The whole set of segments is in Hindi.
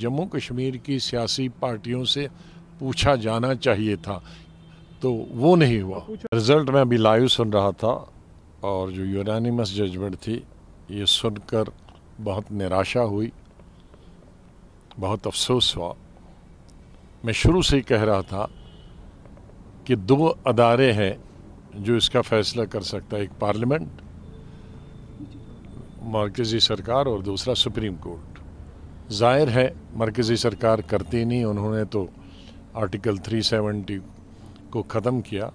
जम्मू कश्मीर की सियासी पार्टियों से पूछा जाना चाहिए था तो वो नहीं हुआ रिजल्ट मैं अभी लाइव सुन रहा था और जो यूनानिमस जजमेंट थी ये सुनकर बहुत निराशा हुई बहुत अफसोस हुआ मैं शुरू से ही कह रहा था कि दो अदारे हैं जो इसका फैसला कर सकता है एक पार्लियामेंट मरकज़ी सरकार और दूसरा सुप्रीम कोर्ट ज़ाहिर है मरकज़ी सरकार करती नहीं उन्होंने तो आर्टिकल 370 को ख़त्म किया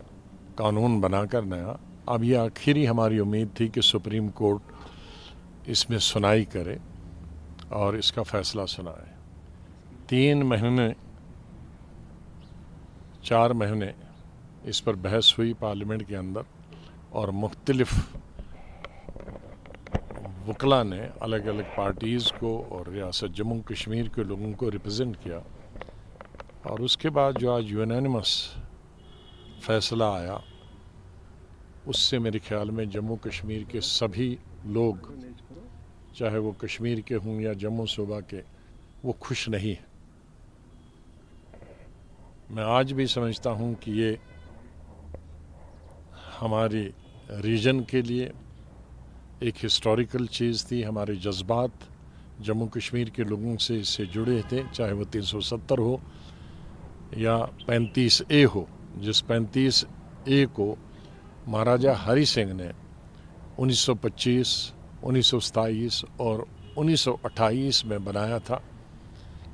कानून बनाकर नया अब ये आखिरी हमारी उम्मीद थी कि सुप्रीम कोर्ट इसमें सुनाई करे और इसका फ़ैसला सुनाए तीन महीने चार महीने इस पर बहस हुई पार्लियामेंट के अंदर और मुख्तलफ़ वकला ने अलग अलग पार्टीज़ को और रियासत जम्मू कश्मीर के लोगों को रिप्रेजेंट किया और उसके बाद जो आज यूनानिमस फैसला आया उससे मेरे ख्याल में जम्मू कश्मीर के सभी लोग चाहे वो कश्मीर के हों या जम्मू सूबा के वो खुश नहीं है मैं आज भी समझता हूँ कि ये हमारी रीजन के लिए एक हिस्टोरिकल चीज़ थी हमारे जज्बात जम्मू कश्मीर के लोगों से इससे जुड़े थे चाहे वो 370 हो या 35 ए हो जिस 35 ए को महाराजा हरि सिंह ने 1925, 1927 और 1928 में बनाया था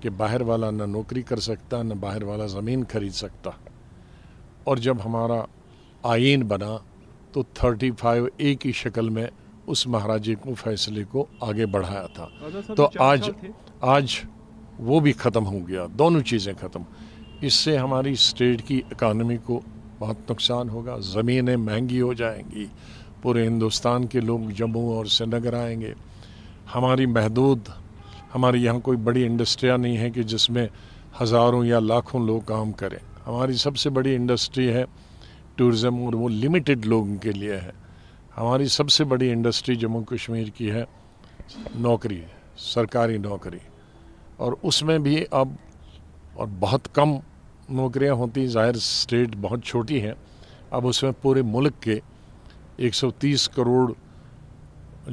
कि बाहर वाला न नौकरी कर सकता न बाहर वाला ज़मीन खरीद सकता और जब हमारा आयीन बना तो 35 ए की शक्ल में उस महाराजे को फैसले को आगे बढ़ाया था तो आज आज वो भी ख़त्म हो गया दोनों चीज़ें ख़त्म इससे हमारी स्टेट की इकानमी को बहुत नुकसान होगा ज़मीनें महंगी हो जाएंगी पूरे हिंदुस्तान के लोग जम्मू और श्रीनगर आएंगे हमारी महदूद हमारे यहाँ कोई बड़ी इंडस्ट्रियाँ नहीं है कि जिसमें हज़ारों या लाखों लोग काम करें हमारी सबसे बड़ी इंडस्ट्री है टूरिज़्म और वो लिमिटेड लोगों के लिए है हमारी सबसे बड़ी इंडस्ट्री जम्मू कश्मीर की है नौकरी सरकारी नौकरी और उसमें भी अब और बहुत कम नौकरियां होती ज़ाहिर स्टेट बहुत छोटी हैं अब उसमें पूरे मुल्क के 130 करोड़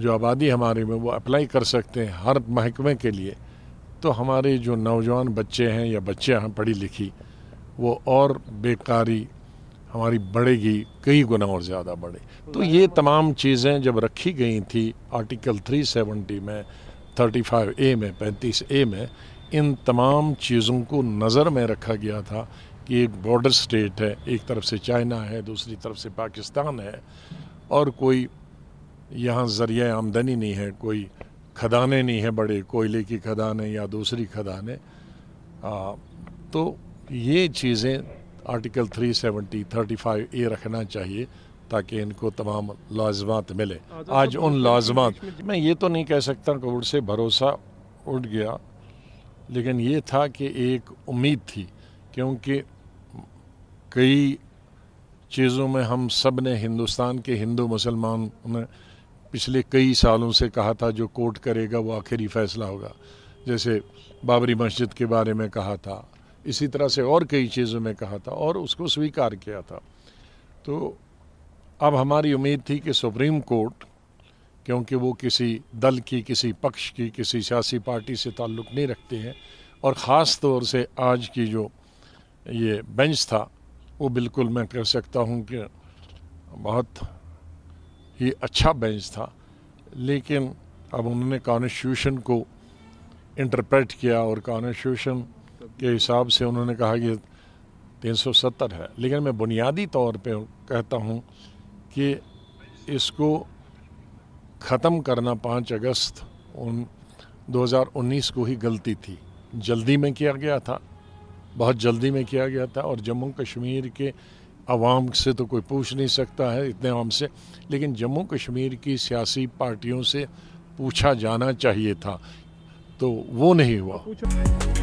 जो आबादी हमारे में वो अप्लाई कर सकते हैं हर महकमे के लिए तो हमारे जो नौजवान बच्चे हैं या बच्चे हैं पढ़ी लिखी वो और बेकारी हमारी बढ़ेगी कई गुना और ज़्यादा बढ़े तो ये तमाम चीज़ें जब रखी गई थी आर्टिकल 370 में 35 ए में 35 ए में इन तमाम चीज़ों को नज़र में रखा गया था कि एक बॉर्डर स्टेट है एक तरफ से चाइना है दूसरी तरफ से पाकिस्तान है और कोई यहाँ ज़रिया आमदनी नहीं है कोई खदानें नहीं है बड़े कोयले की खदानें या दूसरी खदानें तो ये चीज़ें आर्टिकल 370 35 ए रखना चाहिए ताकि इनको तमाम लाजमत मिले हाँ, तो आज उन लाजमत मैं ये तो नहीं कह सकता कोविड से भरोसा उठ गया लेकिन ये था कि एक उम्मीद थी क्योंकि कई चीज़ों में हम सब ने हिंदुस्तान के हिंदू मुसलमान ने पिछले कई सालों से कहा था जो कोर्ट करेगा वो आखिरी फैसला होगा जैसे बाबरी मस्जिद के बारे में कहा था इसी तरह से और कई चीज़ों में कहा था और उसको स्वीकार किया था तो अब हमारी उम्मीद थी कि सुप्रीम कोर्ट क्योंकि वो किसी दल की किसी पक्ष की किसी सियासी पार्टी से ताल्लुक़ नहीं रखते हैं और ख़ास तौर से आज की जो ये बेंच था वो बिल्कुल मैं कह सकता हूँ कि बहुत ही अच्छा बेंच था लेकिन अब उन्होंने कॉन्स्टिट्यूशन को इंटरप्रेट किया और कॉन्स्टिट्यूशन के हिसाब से उन्होंने कहा कि 370 है लेकिन मैं बुनियादी तौर पे कहता हूँ कि इसको ख़त्म करना 5 अगस्त उन 2019 को ही गलती थी जल्दी में किया गया था बहुत जल्दी में किया गया था और जम्मू कश्मीर के आवाम से तो कोई पूछ नहीं सकता है इतने आवाम से लेकिन जम्मू कश्मीर की सियासी पार्टियों से पूछा जाना चाहिए था तो वो नहीं हुआ